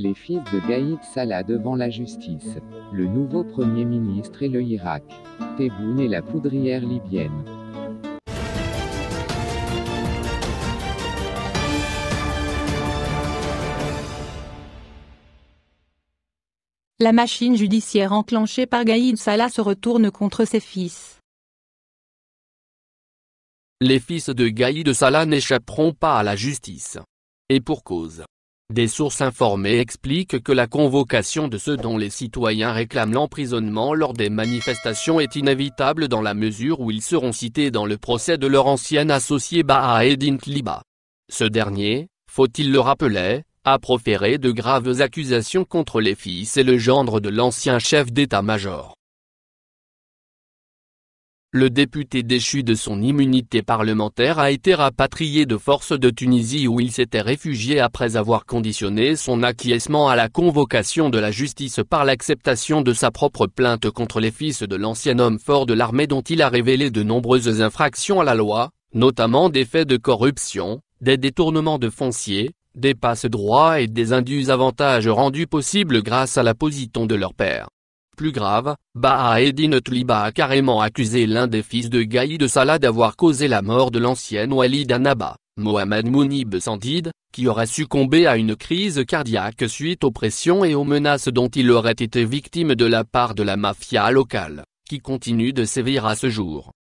Les fils de Gaïd Salah devant la justice. Le nouveau Premier ministre et le Irak. Tebboune et la poudrière libyenne. La machine judiciaire enclenchée par Gaïd Salah se retourne contre ses fils. Les fils de Gaïd Salah n'échapperont pas à la justice. Et pour cause. Des sources informées expliquent que la convocation de ceux dont les citoyens réclament l'emprisonnement lors des manifestations est inévitable dans la mesure où ils seront cités dans le procès de leur ancien associé Baha Eddin Liba. Ce dernier, faut-il le rappeler, a proféré de graves accusations contre les fils et le gendre de l'ancien chef d'état-major. Le député déchu de son immunité parlementaire a été rapatrié de force de Tunisie où il s'était réfugié après avoir conditionné son acquiescement à la convocation de la justice par l'acceptation de sa propre plainte contre les fils de l'ancien homme fort de l'armée dont il a révélé de nombreuses infractions à la loi, notamment des faits de corruption, des détournements de fonciers, des passes droits et des indus avantages rendus possibles grâce à la de leur père. Plus grave, baha Tliba a carrément accusé l'un des fils de Gaïd de Salah d'avoir causé la mort de l'ancienne Wali d'Anaba, Mohamed Mounib Sandid, qui aurait succombé à une crise cardiaque suite aux pressions et aux menaces dont il aurait été victime de la part de la mafia locale, qui continue de sévir à ce jour.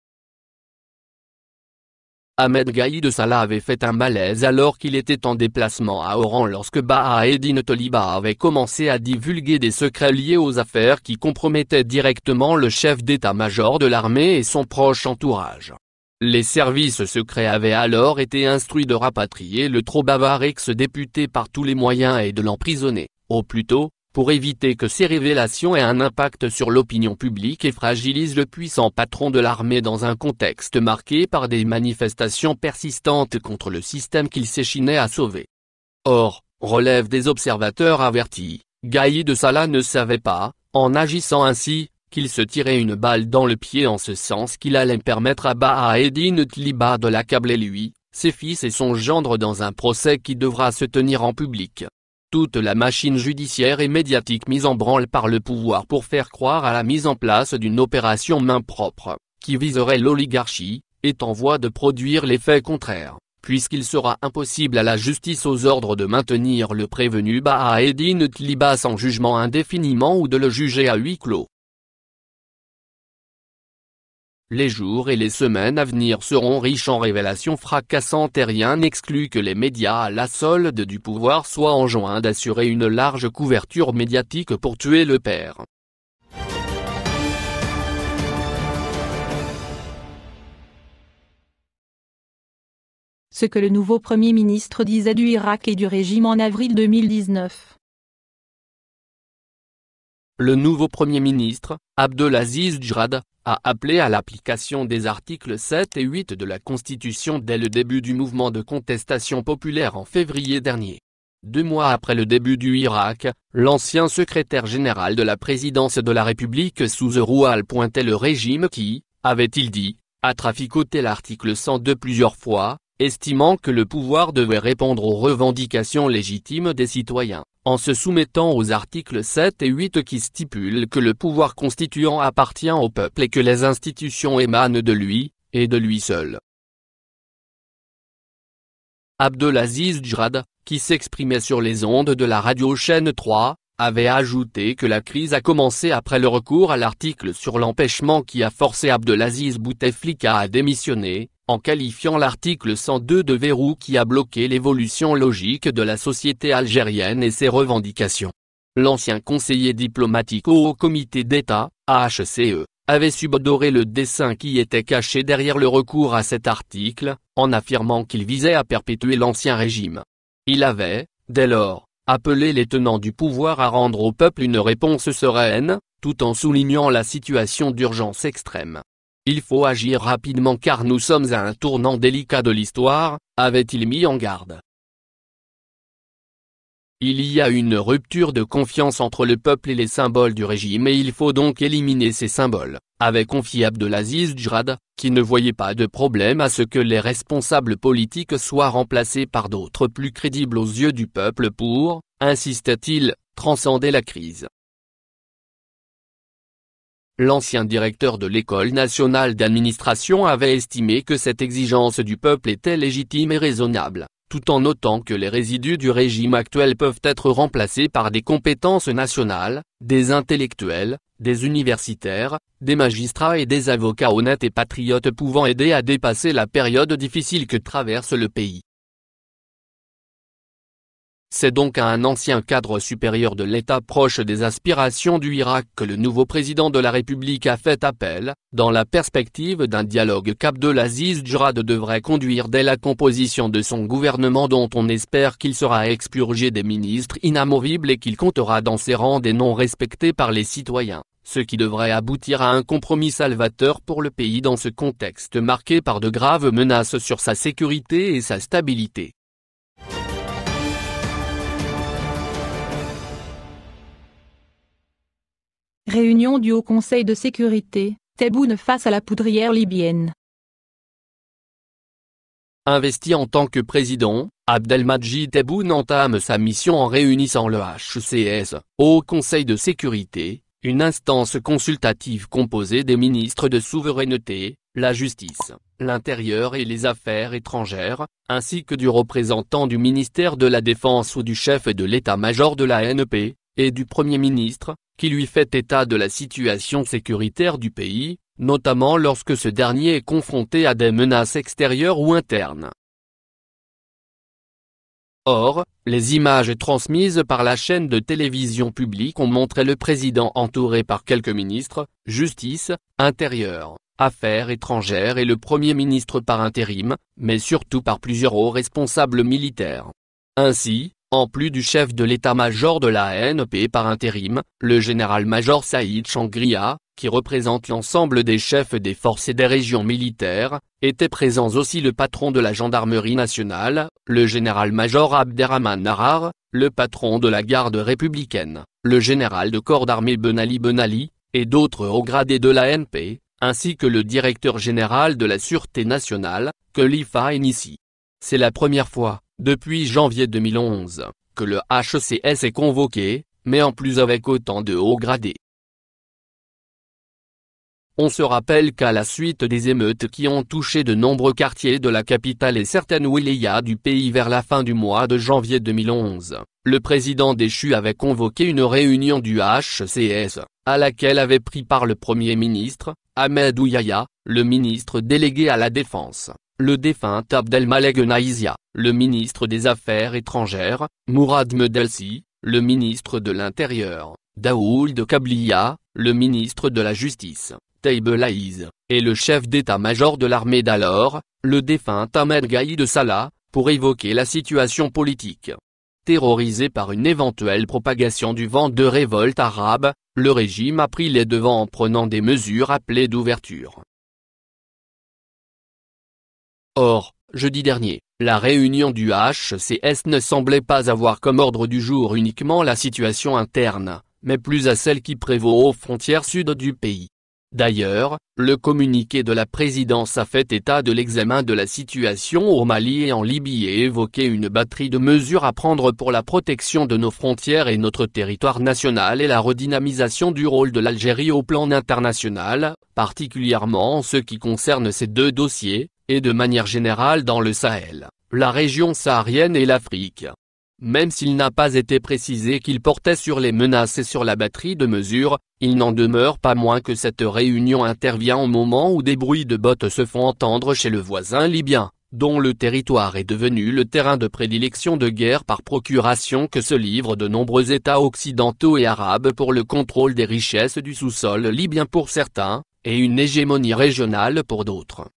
Ahmed Gaïd Salah avait fait un malaise alors qu'il était en déplacement à Oran lorsque Baha Edine Toliba avait commencé à divulguer des secrets liés aux affaires qui compromettaient directement le chef d'état-major de l'armée et son proche entourage. Les services secrets avaient alors été instruits de rapatrier le trop bavard ex-député par tous les moyens et de l'emprisonner, au plus tôt, pour éviter que ces révélations aient un impact sur l'opinion publique et fragilisent le puissant patron de l'armée dans un contexte marqué par des manifestations persistantes contre le système qu'il s'échinait à sauver. Or, relève des observateurs avertis, Gaïd de Sala ne savait pas, en agissant ainsi, qu'il se tirait une balle dans le pied en ce sens qu'il allait permettre à baha Edine Tliba de l'accabler lui, ses fils et son gendre dans un procès qui devra se tenir en public toute la machine judiciaire et médiatique mise en branle par le pouvoir pour faire croire à la mise en place d'une opération main propre, qui viserait l'oligarchie, est en voie de produire l'effet contraire, puisqu'il sera impossible à la justice aux ordres de maintenir le prévenu Baha Eddin Tliba sans jugement indéfiniment ou de le juger à huis clos. Les jours et les semaines à venir seront riches en révélations fracassantes et rien n'exclut que les médias à la solde du pouvoir soient enjoints d'assurer une large couverture médiatique pour tuer le père. Ce que le nouveau Premier ministre disait du Irak et du régime en avril 2019. Le nouveau Premier ministre, Abdelaziz Djurad, a appelé à l'application des articles 7 et 8 de la Constitution dès le début du mouvement de contestation populaire en février dernier. Deux mois après le début du Irak, l'ancien secrétaire général de la présidence de la République sous Roual pointait le régime qui, avait-il dit, a traficoté l'article 102 plusieurs fois, estimant que le pouvoir devait répondre aux revendications légitimes des citoyens en se soumettant aux articles 7 et 8 qui stipulent que le pouvoir constituant appartient au peuple et que les institutions émanent de lui, et de lui seul. Abdelaziz Djrad, qui s'exprimait sur les ondes de la radio chaîne 3, avait ajouté que la crise a commencé après le recours à l'article sur l'empêchement qui a forcé Abdelaziz Bouteflika à démissionner, en qualifiant l'article 102 de verrou qui a bloqué l'évolution logique de la société algérienne et ses revendications. L'ancien conseiller diplomatique au Comité d'État, (HCE) avait subodoré le dessin qui était caché derrière le recours à cet article, en affirmant qu'il visait à perpétuer l'ancien régime. Il avait, dès lors, appelé les tenants du pouvoir à rendre au peuple une réponse sereine, tout en soulignant la situation d'urgence extrême. Il faut agir rapidement car nous sommes à un tournant délicat de l'histoire, avait-il mis en garde. Il y a une rupture de confiance entre le peuple et les symboles du régime et il faut donc éliminer ces symboles, avait confié Abdelaziz Djrad, qui ne voyait pas de problème à ce que les responsables politiques soient remplacés par d'autres plus crédibles aux yeux du peuple pour, insistait-il, transcender la crise. L'ancien directeur de l'École nationale d'administration avait estimé que cette exigence du peuple était légitime et raisonnable, tout en notant que les résidus du régime actuel peuvent être remplacés par des compétences nationales, des intellectuels, des universitaires, des magistrats et des avocats honnêtes et patriotes pouvant aider à dépasser la période difficile que traverse le pays. C'est donc à un ancien cadre supérieur de l'État proche des aspirations du Irak que le nouveau président de la République a fait appel, dans la perspective d'un dialogue qu'Abdelaziz Jurad devrait conduire dès la composition de son gouvernement dont on espère qu'il sera expurgé des ministres inamovibles et qu'il comptera dans ses rangs des noms respectés par les citoyens ce qui devrait aboutir à un compromis salvateur pour le pays dans ce contexte marqué par de graves menaces sur sa sécurité et sa stabilité. Réunion du Haut Conseil de sécurité, Tebboune face à la poudrière libyenne. Investi en tant que président, Abdelmajid Tebboune entame sa mission en réunissant le HCS, Haut Conseil de sécurité, une instance consultative composée des ministres de souveraineté, la justice, l'intérieur et les affaires étrangères, ainsi que du représentant du ministère de la Défense ou du chef de l'état-major de la NEP, et du Premier ministre, qui lui fait état de la situation sécuritaire du pays, notamment lorsque ce dernier est confronté à des menaces extérieures ou internes. Or, les images transmises par la chaîne de télévision publique ont montré le président entouré par quelques ministres, justice, intérieur, affaires étrangères et le premier ministre par intérim, mais surtout par plusieurs hauts responsables militaires. Ainsi, en plus du chef de l'état-major de la ANP e par intérim, le général-major Saïd Changria, qui représente l'ensemble des chefs des forces et des régions militaires, étaient présents aussi le patron de la gendarmerie nationale, le général-major Abderrahman Narar, le patron de la garde républicaine, le général de corps d'armée Ben Ali Ben Ali, et d'autres hauts gradés de la NP, e ainsi que le directeur général de la Sûreté nationale, Khalifa Enissi. C'est la première fois, depuis janvier 2011, que le HCS est convoqué, mais en plus avec autant de hauts gradés. On se rappelle qu'à la suite des émeutes qui ont touché de nombreux quartiers de la capitale et certaines wilayas du pays vers la fin du mois de janvier 2011, le président déchu avait convoqué une réunion du HCS, à laquelle avait pris part le Premier ministre, Ahmed Ouyaya, le ministre délégué à la Défense, le défunt Abdelmalek Naïzia, le ministre des Affaires étrangères, Mourad Medelsi, le ministre de l'Intérieur, de Kabliya, le ministre de la Justice, Taïbel Aïz, et le chef d'état-major de l'armée d'alors, le défunt Ahmed Gaïd Salah, pour évoquer la situation politique. Terrorisé par une éventuelle propagation du vent de révolte arabe, le régime a pris les devants en prenant des mesures appelées d'ouverture. Or, jeudi dernier, la réunion du HCS ne semblait pas avoir comme ordre du jour uniquement la situation interne, mais plus à celle qui prévaut aux frontières sud du pays. D'ailleurs, le communiqué de la présidence a fait état de l'examen de la situation au Mali et en Libye et évoqué une batterie de mesures à prendre pour la protection de nos frontières et notre territoire national et la redynamisation du rôle de l'Algérie au plan international, particulièrement en ce qui concerne ces deux dossiers, et de manière générale dans le Sahel, la région saharienne et l'Afrique. Même s'il n'a pas été précisé qu'il portait sur les menaces et sur la batterie de mesures, il n'en demeure pas moins que cette réunion intervient au moment où des bruits de bottes se font entendre chez le voisin libyen, dont le territoire est devenu le terrain de prédilection de guerre par procuration que se livrent de nombreux États occidentaux et arabes pour le contrôle des richesses du sous-sol libyen pour certains, et une hégémonie régionale pour d'autres.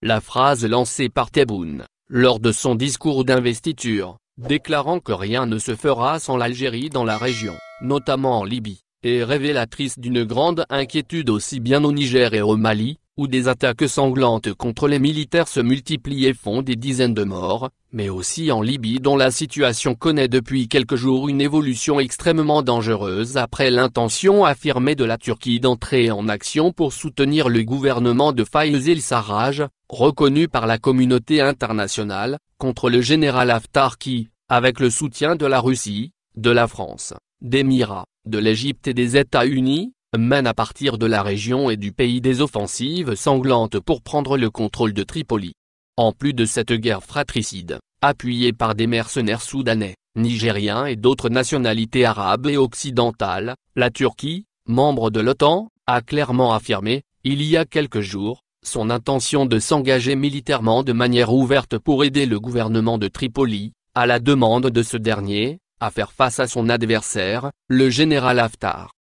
La phrase lancée par Tebboune, lors de son discours d'investiture, déclarant que rien ne se fera sans l'Algérie dans la région, notamment en Libye, est révélatrice d'une grande inquiétude aussi bien au Niger et au Mali, où des attaques sanglantes contre les militaires se multiplient et font des dizaines de morts, mais aussi en Libye dont la situation connaît depuis quelques jours une évolution extrêmement dangereuse après l'intention affirmée de la Turquie d'entrer en action pour soutenir le gouvernement de Fayez el-Sarraj, reconnu par la communauté internationale, contre le général Haftar qui, avec le soutien de la Russie, de la France, d'Émirats, de l'Égypte et des États-Unis, mène à partir de la région et du pays des offensives sanglantes pour prendre le contrôle de Tripoli. En plus de cette guerre fratricide, appuyée par des mercenaires soudanais, nigériens et d'autres nationalités arabes et occidentales, la Turquie, membre de l'OTAN, a clairement affirmé, il y a quelques jours, son intention de s'engager militairement de manière ouverte pour aider le gouvernement de Tripoli, à la demande de ce dernier, à faire face à son adversaire, le général Haftar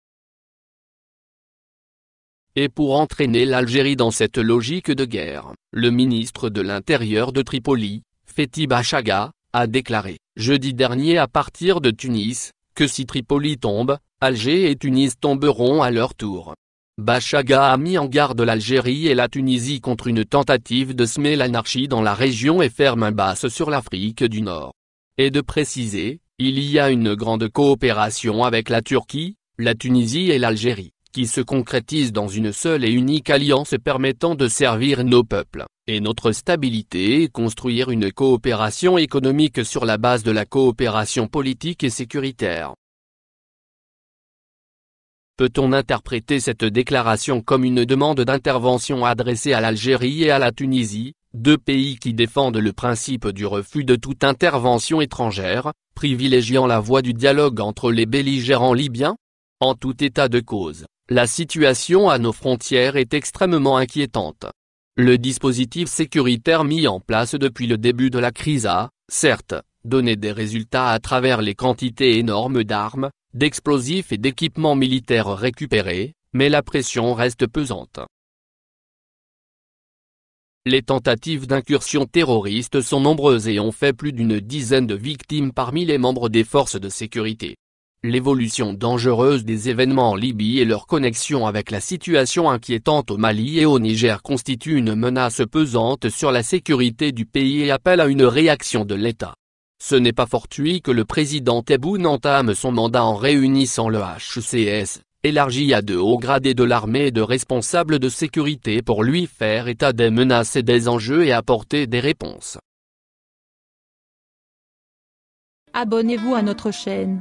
et pour entraîner l'Algérie dans cette logique de guerre. Le ministre de l'Intérieur de Tripoli, Fethi Bachaga, a déclaré, jeudi dernier à partir de Tunis, que si Tripoli tombe, Alger et Tunis tomberont à leur tour. Bachaga a mis en garde l'Algérie et la Tunisie contre une tentative de semer l'anarchie dans la région et ferme un basse sur l'Afrique du Nord. Et de préciser, il y a une grande coopération avec la Turquie, la Tunisie et l'Algérie qui se concrétise dans une seule et unique alliance permettant de servir nos peuples, et notre stabilité et construire une coopération économique sur la base de la coopération politique et sécuritaire. Peut-on interpréter cette déclaration comme une demande d'intervention adressée à l'Algérie et à la Tunisie, deux pays qui défendent le principe du refus de toute intervention étrangère, privilégiant la voie du dialogue entre les belligérants libyens En tout état de cause, la situation à nos frontières est extrêmement inquiétante. Le dispositif sécuritaire mis en place depuis le début de la crise a, certes, donné des résultats à travers les quantités énormes d'armes, d'explosifs et d'équipements militaires récupérés, mais la pression reste pesante. Les tentatives d'incursion terroriste sont nombreuses et ont fait plus d'une dizaine de victimes parmi les membres des forces de sécurité l'évolution dangereuse des événements en Libye et leur connexion avec la situation inquiétante au Mali et au Niger constituent une menace pesante sur la sécurité du pays et appellent à une réaction de l'État. Ce n'est pas fortuit que le président Tebboune entame son mandat en réunissant le HCS, élargi à de hauts gradés de l'armée et de responsables de sécurité pour lui faire état des menaces et des enjeux et apporter des réponses. Abonnez-vous à notre chaîne